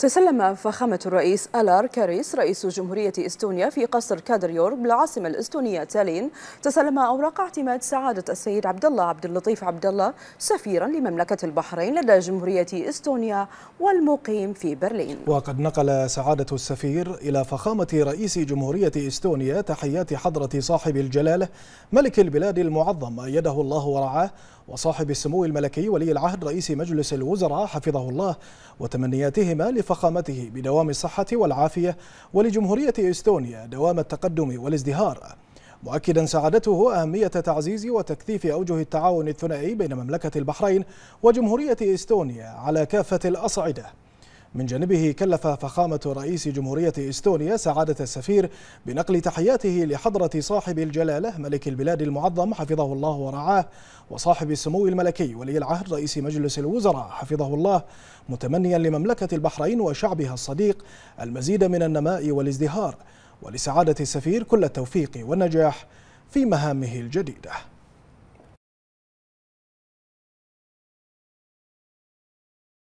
تسلم فخامة الرئيس ألار كاريس رئيس جمهورية إستونيا في قصر كادريور بالعاصمة الإستونية تالين تسلم أوراق اعتماد سعادة السيد عبد الله عبد اللطيف عبد الله سفيرا لمملكة البحرين لدى جمهورية إستونيا والمقيم في برلين وقد نقل سعادة السفير إلى فخامة رئيس جمهورية إستونيا تحيات حضرة صاحب الجلالة ملك البلاد المعظم أيده الله ورعاه وصاحب السمو الملكي ولي العهد رئيس مجلس الوزراء حفظه الله وتمنياتهما لفخامته بدوام الصحة والعافية ولجمهورية استونيا دوام التقدم والازدهار مؤكدا سعادته أهمية تعزيز وتكثيف أوجه التعاون الثنائي بين مملكة البحرين وجمهورية استونيا على كافة الأصعدة من جانبه كلف فخامة رئيس جمهورية إستونيا سعادة السفير بنقل تحياته لحضرة صاحب الجلالة ملك البلاد المعظم حفظه الله ورعاه وصاحب السمو الملكي ولي العهد رئيس مجلس الوزراء حفظه الله متمنيا لمملكة البحرين وشعبها الصديق المزيد من النماء والازدهار ولسعادة السفير كل التوفيق والنجاح في مهامه الجديده